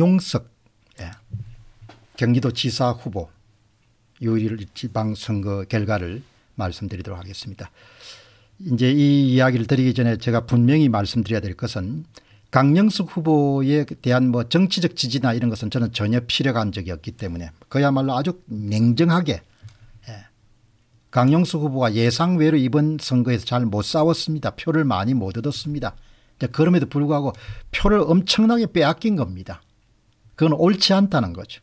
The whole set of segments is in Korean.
정용석 예. 경기도지사 후보 유일 지방선거 결과를 말씀드리도록 하겠습니다. 이제 이 이야기를 드리기 전에 제가 분명히 말씀드려야 될 것은 강영숙 후보에 대한 뭐 정치적 지지나 이런 것은 저는 전혀 필요한 적이 없기 때문에 그야말로 아주 냉정하게 예. 강영숙 후보가 예상외로 이번 선거에서 잘 못 싸웠습니다. 표를 많이 못 얻었습니다. 그럼에도 불구하고 표를 엄청나게 빼앗긴 겁니다. 그건 옳지 않다는 거죠.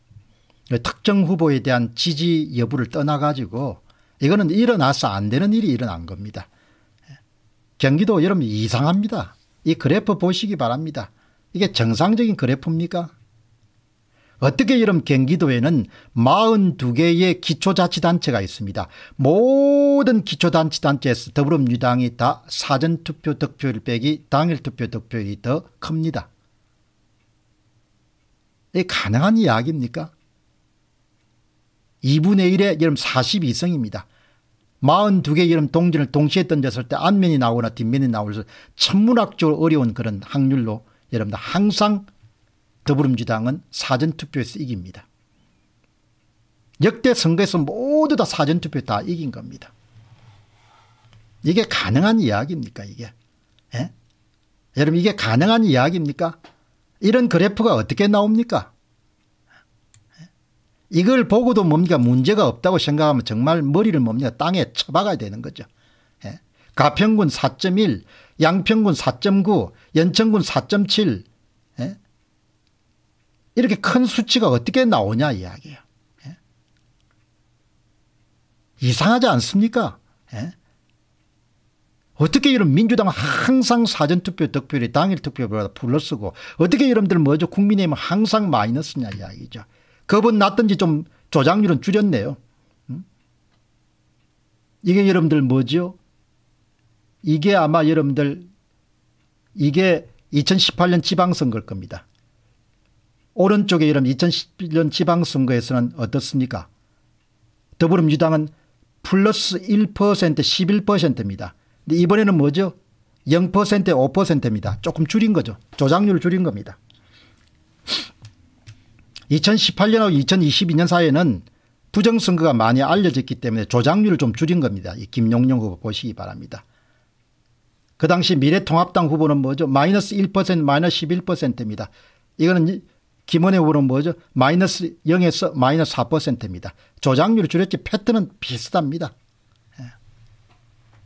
특정 후보에 대한 지지 여부를 떠나가지고 이거는 일어나서 안 되는 일이 일어난 겁니다. 경기도 여러분 이상합니다. 이 그래프 보시기 바랍니다. 이게 정상적인 그래프입니까? 어떻게 여러분 경기도에는 42개의 기초자치단체가 있습니다. 모든 기초자치단체에서 더불어민주당이 다 사전투표 득표율 빼기 당일투표 득표율이 더 큽니다. 가능한 이야기입니까? 2분의 1에 여름 42성입니다. 42개 여름 동전을 동시에 던졌을 때 앞면이 나오거나 뒷면이 나오면 천문학적으로 어려운 그런 확률로 여러분들 항상 더불어민주당은 사전투표에서 이깁니다. 역대 선거에서 모두 다 사전투표 다 이긴 겁니다. 이게 가능한 이야기입니까 이게? 에? 예? 여러분 이게 가능한 이야기입니까? 이런 그래프가 어떻게 나옵니까? 이걸 보고도 뭡니까 문제가 없다고 생각하면 정말 머리를 뭡니까 땅에 쳐박아야 되는 거죠. 예. 가평군 4.1, 양평군 4.9, 연천군 4.7 예. 이렇게 큰 수치가 어떻게 나오냐 이야기예요. 예. 이상하지 않습니까? 예. 어떻게 이런 민주당은 항상 사전투표 득표율이 당일 투표보다 불러쓰고 어떻게 여러분들 뭐죠 국민의힘은 항상 마이너스냐 이야기죠. 겁은 났던지좀 조작률은 줄였네요. 음? 이게 여러분들 뭐죠 이게 아마 여러분들 이게 2018년 지방선거일 겁니다. 오른쪽에 여러분 2011년 지방선거에서는 어떻습니까 더불어민주당은 플러스 1% 11%입니다. 근데 이번에는 뭐죠? 0%에 5%입니다. 조금 줄인 거죠. 조작률을 줄인 겁니다. 2018년하고 2022년 사이에는 부정선거가 많이 알려졌기 때문에 조작률을 좀 줄인 겁니다. 이 김용룡 후보 보시기 바랍니다. 그 당시 미래통합당 후보는 뭐죠? 마이너스 1% 마이너스 11%입니다. 이거는 김원혜 후보는 뭐죠? 마이너스 0에서 마이너스 4%입니다. 조작률을 줄였지 패트는 비슷합니다.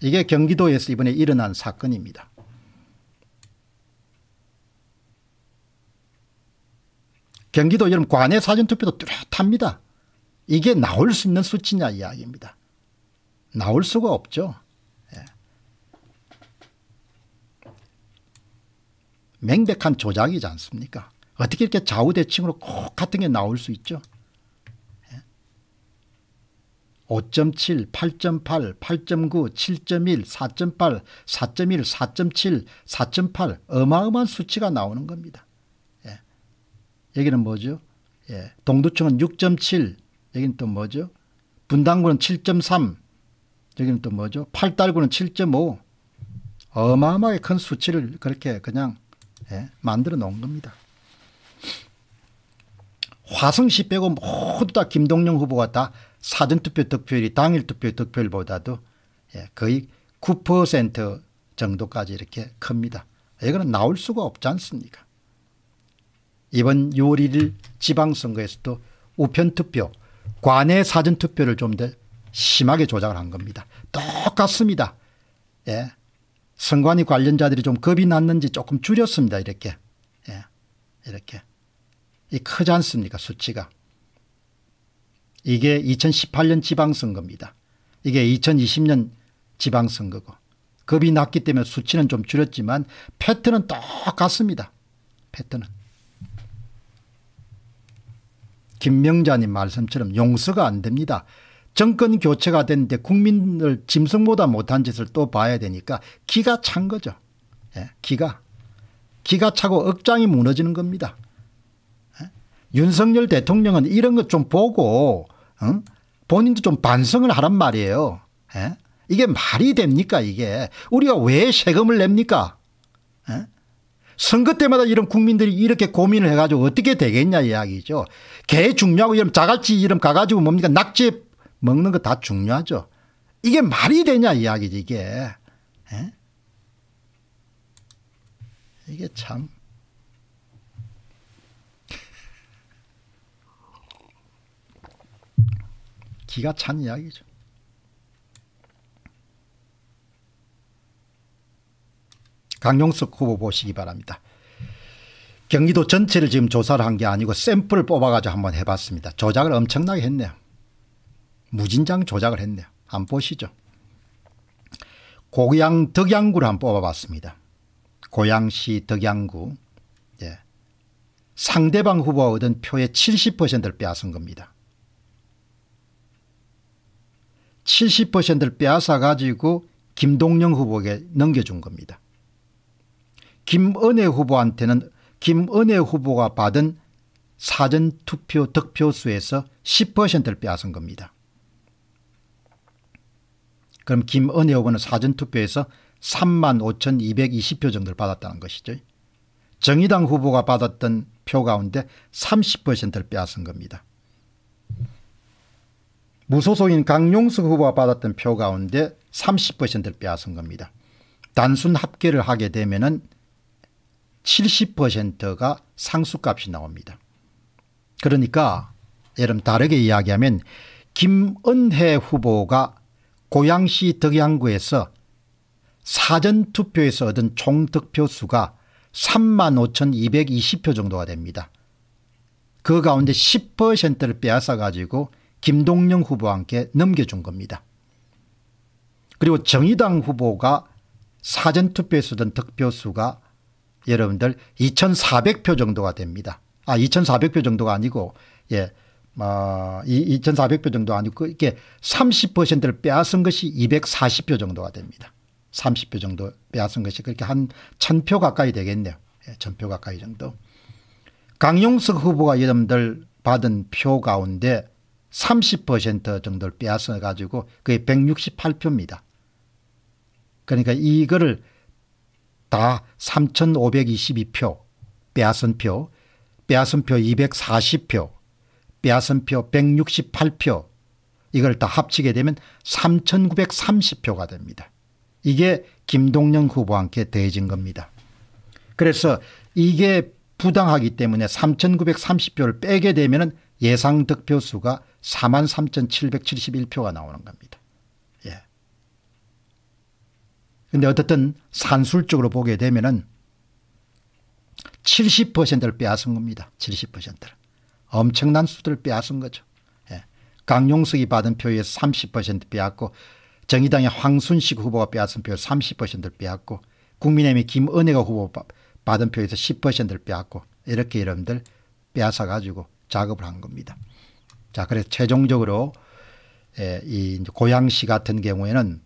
이게 경기도에서 이번에 일어난 사건입니다. 경기도 여러분 관내 사전투표도 뚜렷합니다. 이게 나올 수 있는 수치냐 이야기입니다. 나올 수가 없죠. 예. 맹백한 조작이지 않습니까? 어떻게 이렇게 좌우대칭으로 꼭 같은 게 나올 수 있죠? 5.7, 8.8, 8.9, 7.1, 4.8, 4.1, 4.7, 4.8 어마어마한 수치가 나오는 겁니다. 예. 여기는 뭐죠? 예. 동두청은 6.7, 여기는 또 뭐죠? 분당구는 7.3, 여기는 또 뭐죠? 팔달구는 7.5 어마어마하게 큰 수치를 그렇게 그냥 예. 만들어 놓은 겁니다. 화성시 빼고 모두 다 김동영 후보가 다 사전투표 득표율이 당일 투표 득표율보다도 예, 거의 9% 정도까지 이렇게 큽니다. 이거는 나올 수가 없지 않습니까? 이번 6월 1일 지방선거에서도 우편투표, 관내 사전투표를 좀 더 심하게 조작을 한 겁니다. 똑같습니다. 예. 선관위 관련자들이 좀 겁이 났는지 조금 줄였습니다. 이렇게. 예. 이렇게. 이 크지 않습니까? 수치가. 이게 2018년 지방선거입니다. 이게 2020년 지방선거고 급이 낮기 때문에 수치는 좀 줄였지만 패턴은 똑같습니다. 패턴은. 김명자님 말씀처럼 용서가 안 됩니다. 정권 교체가 됐는데 국민을 짐승보다 못한 짓을 또 봐야 되니까 기가 찬 거죠. 예, 기가. 기가 차고 억장이 무너지는 겁니다. 예? 윤석열 대통령은 이런 것 좀 보고 어? 본인도 좀 반성을 하란 말이에요. 에? 예? 이게 말이 됩니까 이게. 우리가 왜 세금을 냅니까? 에? 예? 선거 때마다 이런 국민들이 이렇게 고민을 해가지고 어떻게 되겠냐 이야기죠. 개 중요하고 이런 자갈치 이름 가가지고 뭡니까 낙지 먹는 거 다 중요하죠. 이게 말이 되냐 이야기지 이게. 에? 예? 이게 참. 기가 찬 이야기죠. 강용석 후보 보시기 바랍니다. 경기도 전체를 지금 조사를 한 게 아니고 샘플을 뽑아가지고 한번 해봤습니다. 조작을 엄청나게 했네요. 무진장 조작을 했네요. 안 보시죠. 고양 덕양구를 한번 뽑아봤습니다. 고양시 덕양구 예. 상대방 후보가 얻은 표의 70%를 빼앗은 겁니다. 70%를 빼앗아 가지고 김동영 후보에게 넘겨준 겁니다. 김은혜 후보한테는 김은혜 후보가 받은 사전투표 득표수에서 10%를 빼앗은 겁니다. 그럼 김은혜 후보는 사전투표에서 3만 5,220표 정도를 받았다는 것이죠. 정의당 후보가 받았던 표 가운데 30%를 빼앗은 겁니다. 무소속인 강용석 후보가 받았던 표 가운데 30%를 빼앗은 겁니다. 단순 합계를 하게 되면 70%가 상수값이 나옵니다. 그러니까 예를 다르게 이야기하면 김은혜 후보가 고양시 덕양구에서 사전투표에서 얻은 총득표수가 3만 5,220표 정도가 됩니다. 그 가운데 10%를 빼앗아 가지고 김동영 후보와 함께 넘겨준 겁니다. 그리고 정의당 후보가 사전투표에서 든 득표수가 여러분들 2,400표 정도가 됩니다. 아, 2,400표 정도가 아니고, 예, 어, 2,400표 정도 아니고, 그 이게 30%를 빼앗은 것이 240표 정도가 됩니다. 30표 정도 빼앗은 것이 그렇게 한 1,000표 가까이 되겠네요. 예, 1,000표 가까이 정도. 강용석 후보가 여러분들 받은 표 가운데 30% 정도를 빼앗아 가지고 그게 168표입니다. 그러니까 이거를 다 3,522표 빼앗은 표, 빼앗은 표 240표, 빼앗은 표 168표 이걸 다 합치게 되면 3,930표가 됩니다. 이게 김동연 후보와 함께 더해진 겁니다. 그래서 이게 부당하기 때문에 3,930표를 빼게 되면 예상 득표수가 43,771표가 나오는 겁니다. 예. 근데 어쨌든 산술적으로 보게 되면은 70%를 빼앗은 겁니다. 70%를. 엄청난 수들을 빼앗은 거죠. 예. 강용석이 받은 표의 30% 빼앗고 정의당의 황순식 후보가 빼앗은 표의 30%를 빼앗고 국민의힘의 김은혜가 후보 받은 표에서 10%를 빼앗고 이렇게 여러분들 빼앗아가지고 작업을 한 겁니다. 자, 그래서 최종적으로 예, 이 고양시 같은 경우에는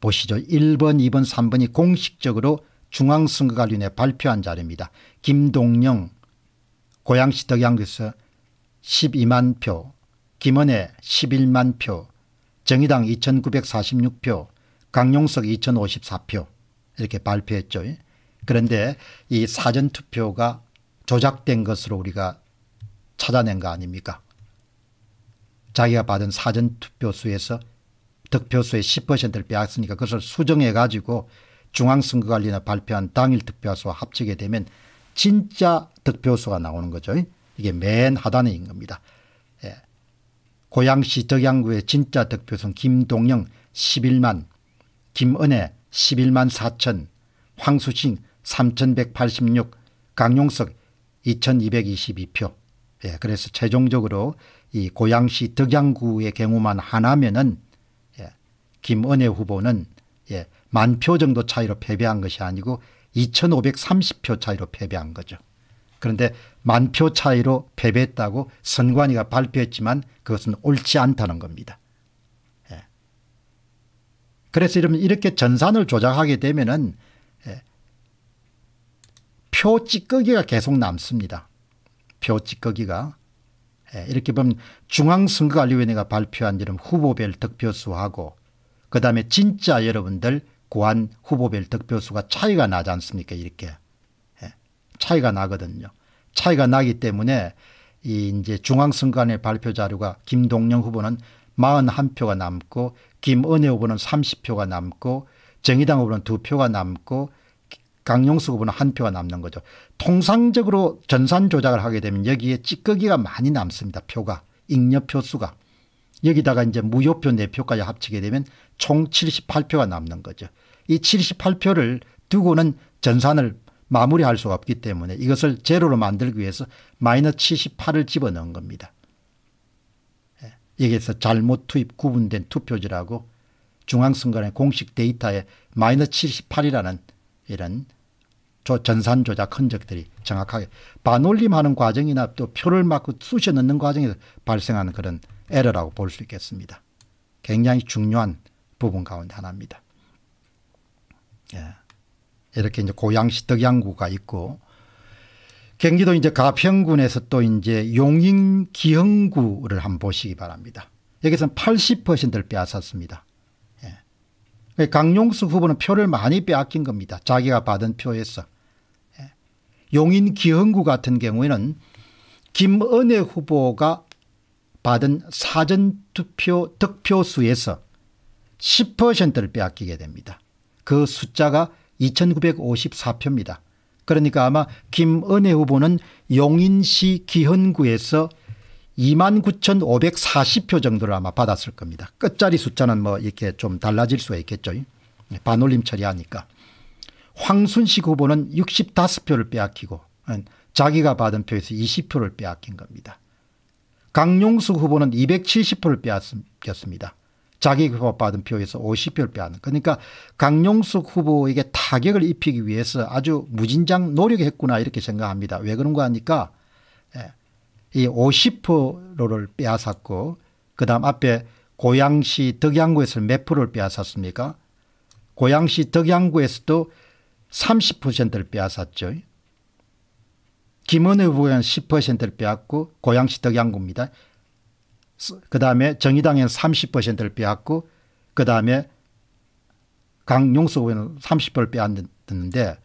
보시죠. 1번, 2번, 3번이 공식적으로 중앙선거관리위원회 발표한 자료입니다. 김동영 고양시 덕양교에서 12만 표, 김은혜 11만 표, 정의당 2946표, 강용석 2054표 이렇게 발표했죠. 그런데 이 사전투표가 조작된 것으로 우리가 찾아낸 거 아닙니까? 자기가 받은 사전투표수에서 득표수의 10%를 빼앗으니까 그것을 수정해 가지고 중앙선거관리나 발표한 당일 득표수와 합치게 되면 진짜 득표수가 나오는 거죠. 이게 맨 하단에 있는 겁니다. 예. 고양시 덕양구의 진짜 득표수는 김동영 11만, 김은혜 11만 4천, 황수신 3186, 강용석 2222표. 예, 그래서 최종적으로 이 고양시 덕양구의 경우만 하나면은 예, 김은혜 후보는 예, 만 표 정도 차이로 패배한 것이 아니고 2,530표 차이로 패배한 거죠. 그런데 만 표 차이로 패배했다고 선관위가 발표했지만 그것은 옳지 않다는 겁니다. 예. 그래서 이러면 이렇게 전산을 조작하게 되면은 예, 표 찌꺼기가 계속 남습니다. 표 찌꺼기가 예, 이렇게 보면 중앙선거관리위원회가 발표한 이름 후보별 득표수하고 그다음에 진짜 여러분들 고한 후보별 득표수가 차이가 나지 않습니까 이렇게 예, 차이가 나거든요. 차이가 나기 때문에 이 이제 중앙선관위 발표 자료가 김동영 후보는 41표가 남고 김은혜 후보는 30표가 남고 정의당 후보는 2표가 남고 강용석 후보는 한 표가 남는 거죠. 통상적으로 전산 조작을 하게 되면 여기에 찌꺼기가 많이 남습니다. 표가 익녀표 수가. 여기다가 이제 무효표 4표까지 합치게 되면 총 78표가 남는 거죠. 이 78표를 두고는 전산을 마무리할 수가 없기 때문에 이것을 제로로 만들기 위해서 마이너스 78을 집어넣은 겁니다. 예. 여기에서 잘못 투입 구분된 투표지라고 중앙선관의 공식 데이터에 마이너스 78이라는 이런 저 전산 조작 흔적들이 정확하게 반올림하는 과정이나 또 표를 막고 쑤셔 넣는 과정에서 발생하는 그런 에러라고 볼 수 있겠습니다. 굉장히 중요한 부분 가운데 하나입니다. 예. 이렇게 이제 고양시 덕양구가 있고 경기도 이제 가평군에서 또 이제 용인 기흥구를 한번 보시기 바랍니다. 여기서는 80%를 빼앗았습니다. 예. 강용수 후보는 표를 많이 빼앗긴 겁니다. 자기가 받은 표에서 용인 기흥구 같은 경우에는 김은혜 후보가 받은 사전투표 득표수에서 10%를 빼앗기게 됩니다. 그 숫자가 2954표입니다. 그러니까 아마 김은혜 후보는 용인시 기흥구에서 29,540표 정도를 아마 받았을 겁니다. 끝자리 숫자는 뭐 이렇게 좀 달라질 수가 있겠죠. 예, 반올림 처리하니까. 황순식 후보는 65표를 빼앗기고 음, 자기가 받은 표에서 20표를 빼앗긴 겁니다. 강용수 후보는 270표를 빼앗겼습니다. 자기가 그 받은 표에서 50표를 빼앗는 그러니까 강용수 후보에게 타격을 입히기 위해서 아주 무진장 노력했구나 이렇게 생각합니다. 왜 그런가 하니까 예, 이 50%를 빼앗았고 그 다음 앞에 고양시 덕양구에서 몇 프로를 빼앗았습니까 고양시 덕양구에서도 30%를 빼앗았죠. 김은혜 후보는 10%를 빼앗고 고양시 덕양구입니다. 그 다음에 정의당에는 30%를 빼앗고 그 다음에 강용석 후보는 30%를 빼앗는데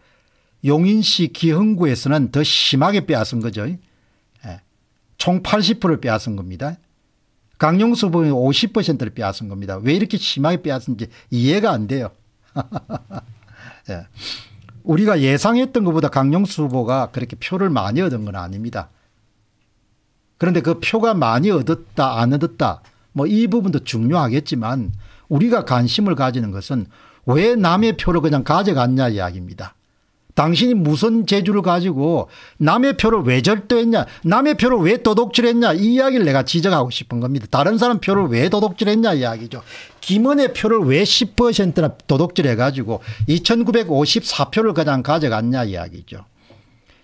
용인시 기흥구에서는 더 심하게 빼앗은 거죠. 예. 총 80%를 빼앗은 겁니다. 강용석 후보는 50%를 빼앗은 겁니다. 왜 이렇게 심하게 빼앗은지 이해가 안 돼요. 예. 우리가 예상했던 것보다 강영수 후보가 그렇게 표를 많이 얻은 건 아닙니다. 그런데 그 표가 많이 얻었다 안 얻었다 뭐 이 부분도 중요하겠지만 우리가 관심을 가지는 것은 왜 남의 표를 그냥 가져갔냐 이야기입니다. 당신이 무슨 재주를 가지고 남의 표를 왜 절도했냐 남의 표를 왜 도둑질했냐 이 이야기를 내가 지적하고 싶은 겁니다. 다른 사람 표를 왜 도둑질했냐 이야기죠. 김은혜 표를 왜 10%나 도둑질해가지고 2954표를 가장 가져갔냐 이야기죠.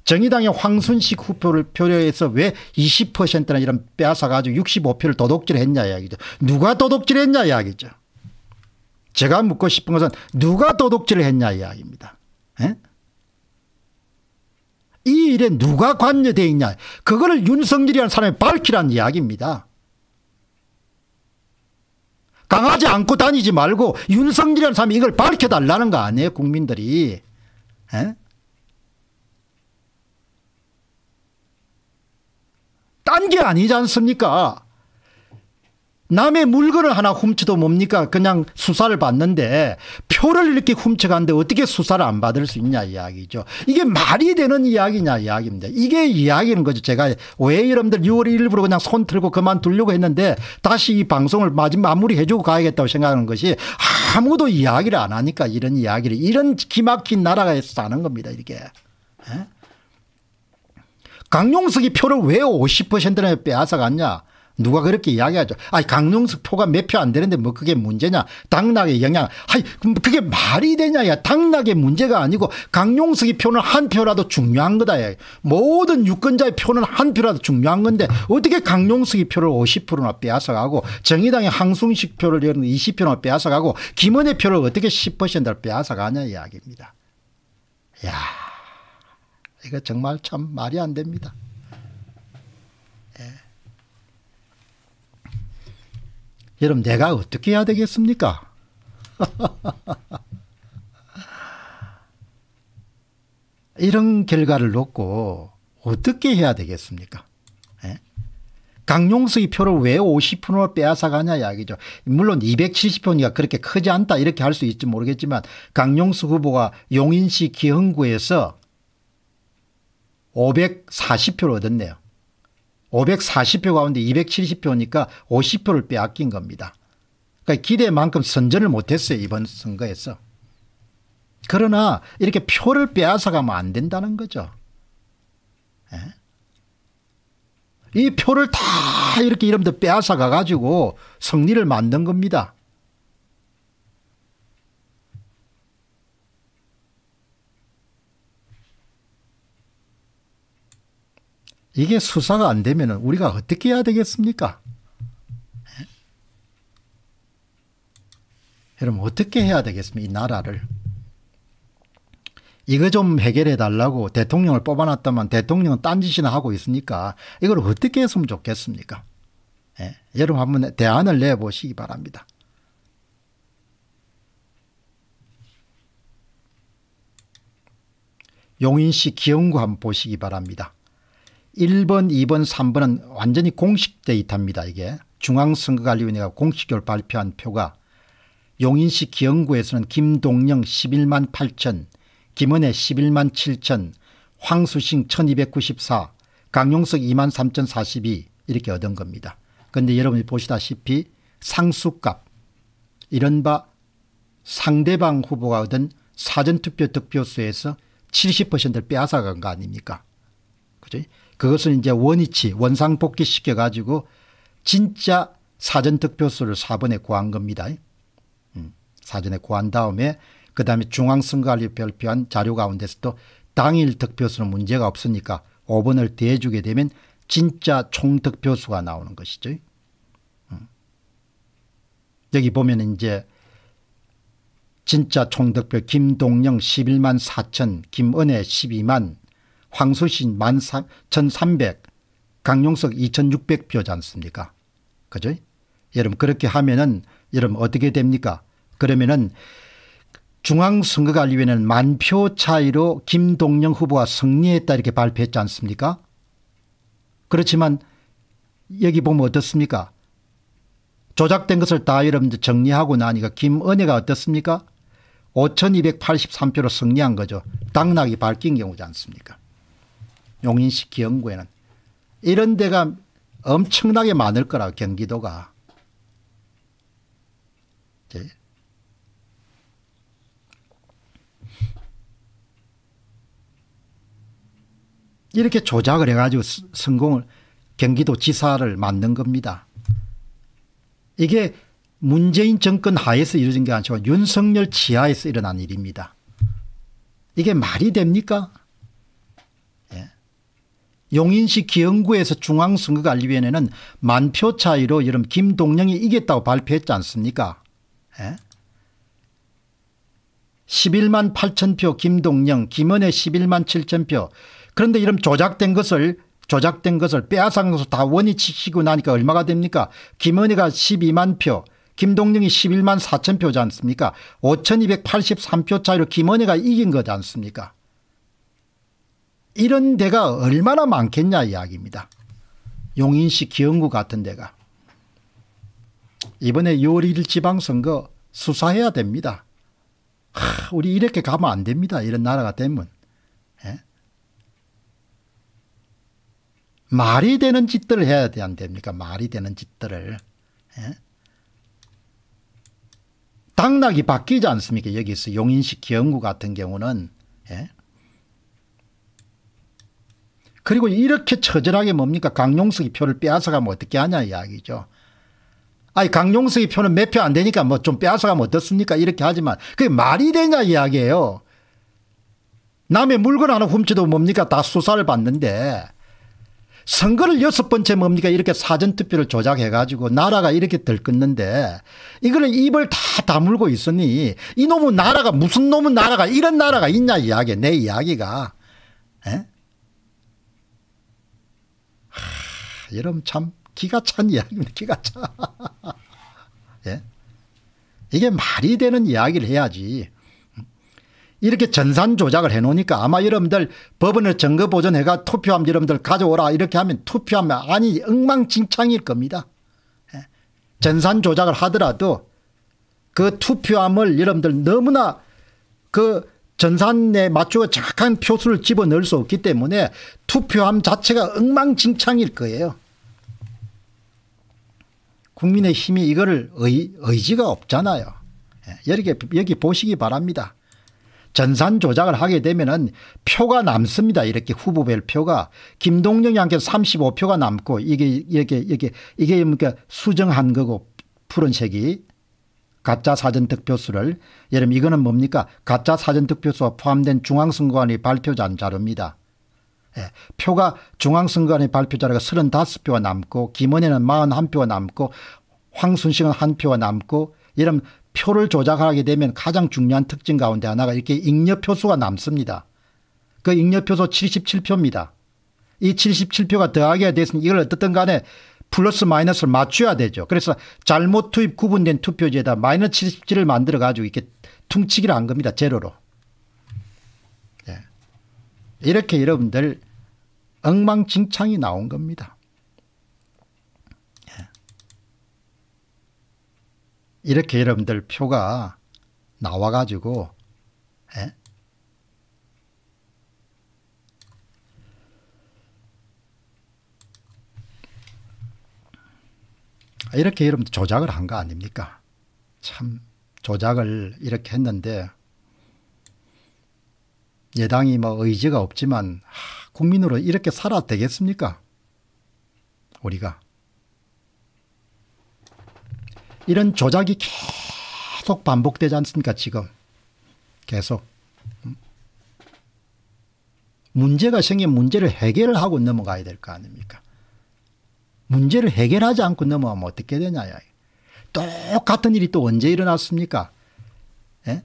정의당의 황순식 후표를 표류해서왜 20%나 이런 빼앗아가지고 65표를 도둑질했냐 이야기죠. 누가 도둑질했냐 이야기죠. 제가 묻고 싶은 것은 누가 도둑질을 했냐 이야기입니다. 에? 예? 이 일에 누가 관여되어 있냐 그거를 윤석열이라는 사람이 밝히라는 이야기입니다. 강하지 않고 다니지 말고 윤석열이라는 사람이 이걸 밝혀달라는 거 아니에요 국민들이. 에? 딴게 아니지 않습니까 남의 물건을 하나 훔쳐도 뭡니까 그냥 수사를 받는데 표를 이렇게 훔쳐가는데 어떻게 수사를 안 받을 수 있냐 이야기죠. 이게 말이 되는 이야기냐 이야기입니다. 이게 이야기는 거죠. 제가 왜 여러분들 6월 1일부로 그냥 손 틀고 그만두려고 했는데 다시 이 방송을 마무리해주고 가야겠다고 생각하는 것이 아무도 이야기를 안 하니까 이런 이야기를 이런 기막힌 나라에서 사는 겁니다. 이렇게. 예? 강용석이 표를 왜 50%나 빼앗아갔냐. 누가 그렇게 이야기하죠. 아니 강용석 표가 몇 표 안 되는데 뭐 그게 문제냐. 당락의 영향. 아니 그게 말이 되냐야. 당락의 문제가 아니고 강용석의 표는 한 표라도 중요한 거다. 야. 모든 유권자의 표는 한 표라도 중요한 건데 어떻게 강용석의 표를 50%나 빼앗아가고 정의당의 항순식 표를 20%나 빼앗아가고 김은혜 표를 어떻게 10%를 빼앗아가냐 이야기입니다. 야 이거 정말 참 말이 안 됩니다. 여러분 내가 어떻게 해야 되겠습니까? 이런 결과를 놓고 어떻게 해야 되겠습니까? 예? 강용석이 표를 왜 50%나 빼앗아가냐 이야기죠. 물론 270표니까 그렇게 크지 않다 이렇게 할 수 있지 모르겠지만 강용석 후보가 용인시 기흥구에서 540표를 얻었네요. 540표 가운데 270표니까 50표를 빼앗긴 겁니다. 그러니까 기대만큼 선전을 못했어요 이번 선거에서. 그러나 이렇게 표를 빼앗아가면 안 된다는 거죠. 예? 이 표를 다 이렇게 이름도 빼앗아가 가지고 성리를 만든 겁니다. 이게 수사가 안 되면 우리가 어떻게 해야 되겠습니까? 여러분 어떻게 해야 되겠습니까? 이 나라를. 이거 좀 해결해 달라고 대통령을 뽑아놨다면 대통령은 딴짓이나 하고 있으니까 이걸 어떻게 했으면 좋겠습니까? 예. 여러분 한번 대안을 내보시기 바랍니다. 용인시 기흥구 한번 보시기 바랍니다. 1번, 2번, 3번은 완전히 공식 데이터입니다. 이게 중앙선거관리위원회가 공식적으로 발표한 표가 용인시 기흥구에서는 김동영 11만 8천, 김은혜 11만 7천, 황수싱 1294, 강용석 2만 3042 이렇게 얻은 겁니다. 그런데 여러분이 보시다시피 상수값 이른바 상대방 후보가 얻은 사전투표 득표수에서 70%를 빼앗아간 거 아닙니까 그죠? 그것을 이제 원위치 원상 복귀시켜 가지고 진짜 사전 득표수를 사전에 구한 겁니다. 음, 사전에 구한 다음에 그다음에 중앙선거관리 발표한 자료 가운데서도 당일 득표수는 문제가 없으니까 5번을 대주게 되면 진짜 총 득표수가 나오는 것이죠. 음. 여기 보면 이제 진짜 총득표 김동영 11만 4천, 김은혜 12만, 황수신 1300, 강용석 2600표지 않습니까? 그죠? 여러분 그렇게 하면은 여러분 어떻게 됩니까? 그러면은 중앙선거관리위원회는 만 표 차이로 김동영 후보가 승리했다 이렇게 발표했지 않습니까? 그렇지만 여기 보면 어떻습니까? 조작된 것을 다 여러분들 정리하고 나니까 김은혜가 어떻습니까? 5283표로 승리한 거죠. 당락이 밝힌 경우지 않습니까? 용인시 기흥구에는 이런 데가 엄청나게 많을 거라 경기도가. 이렇게 조작을 해가지고 성공을 경기도 지사를 만든 겁니다. 이게 문재인 정권 하에서 이루어진 게 아니고 윤석열 지하에서 일어난 일입니다. 이게 말이 됩니까? 용인시 기흥구에서 중앙선거관리위원회는 만표 차이로 이름 김동영이 이겼다고 발표했지 않습니까? 에? 11만 8천 표 김동영, 김은혜 11만 7천 표. 그런데 이름 조작된 것을 조작된 것을 빼앗은 것을 다 원이 치시고 나니까 얼마가 됩니까? 김은혜가 12만 표, 김동영이 11만 4천 표지 않습니까? 5283표 차이로 김은혜가 이긴 거지 않습니까? 이런 데가 얼마나 많겠냐 이야기입니다. 용인시 기흥구 같은 데가. 이번에 6월 1일 지방선거 수사해야 됩니다. 하, 우리 이렇게 가면 안 됩니다. 이런 나라가 되면. 예? 말이 되는 짓들을 해야 돼, 안 됩니까? 말이 되는 짓들을. 예? 당락이 바뀌지 않습니까? 여기서 용인시 기흥구 같은 경우는. 예? 그리고 이렇게 처절하게 뭡니까 강용석이 표를 빼앗아가면 어떻게 하냐 이야기죠. 아니 강용석이 표는 몇 표 안 되니까 뭐 좀 빼앗아가면 어떻습니까 이렇게 하지만 그게 말이 되냐 이야기예요. 남의 물건 하나 훔쳐도 뭡니까 다 수사를 받는데 선거를 여섯 번째 뭡니까 이렇게 사전투표를 조작해 가지고 나라가 이렇게 들끓는데 이거를 입을 다 다물고 있으니 이놈은 나라가 무슨 놈은 나라가 이런 나라가 있냐 이야기 내 이야기가 에? 여러분 참 기가 찬 이야기입니다. 기가 차. 예? 이게 말이 되는 이야기를 해야지. 이렇게 전산 조작을 해놓으니까 아마 여러분들 법원을 증거 보존해가 투표함 여러분들 가져오라 이렇게 하면 투표하면 아니 엉망진창일 겁니다. 예? 전산 조작을 하더라도 그 투표함을 여러분들 너무나 그 전산에 맞추어 착한 표수를 집어넣을 수 없기 때문에 투표함 자체가 엉망진창일 거예요. 국민의 힘이 이거를 의, 의지가 없잖아요. 예, 여기, 여기 보시기 바랍니다. 전산 조작을 하게 되면 표가 남습니다. 이렇게 후보별 표가 김동영이 한게 35표가 남고 이게 이게 이게 이게 그니까 수정한 거고 푸른색이 가짜 사전득표수를 예를 들면 이거는 뭡니까 가짜 사전득표수와 포함된 중앙선관이 발표잔 자료입니다. 예, 표가 중앙선관이 발표 자료가 35표가 남고 김원희는 41표가 남고 황순식은 한 표가 남고 이런 표를 조작하게 되면 가장 중요한 특징 가운데 하나가 이렇게 잉여표수가 남습니다. 그 잉여표수 77표입니다. 이 77표가 더하게 됐으니 이걸 어떻든 간에 플러스 마이너스를 맞춰야 되죠. 그래서 잘못 투입 구분된 투표지에다 마이너스 7지를 만들어 가지고 이렇게 퉁치기를 한 겁니다. 제로로. 네. 이렇게 여러분들 엉망진창이 나온 겁니다. 네. 이렇게 여러분들 표가 나와 가지고 이렇게 여러분 조작을 한 거 아닙니까? 참 조작을 이렇게 했는데 예당이 뭐 의지가 없지만 하, 국민으로 이렇게 살아 되겠습니까? 우리가 이런 조작이 계속 반복되지 않습니까 지금 계속 문제가 생긴 문제를 해결하고 넘어가야 될 거 아닙니까 문제를 해결하지 않고 넘어가면 어떻게 되냐. 똑같은 일이 또 언제 일어났습니까? 예?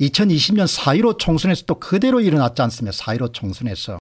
2020년 4.15 총선에서 또 그대로 일어났지 않습니까? 4.15 총선에서.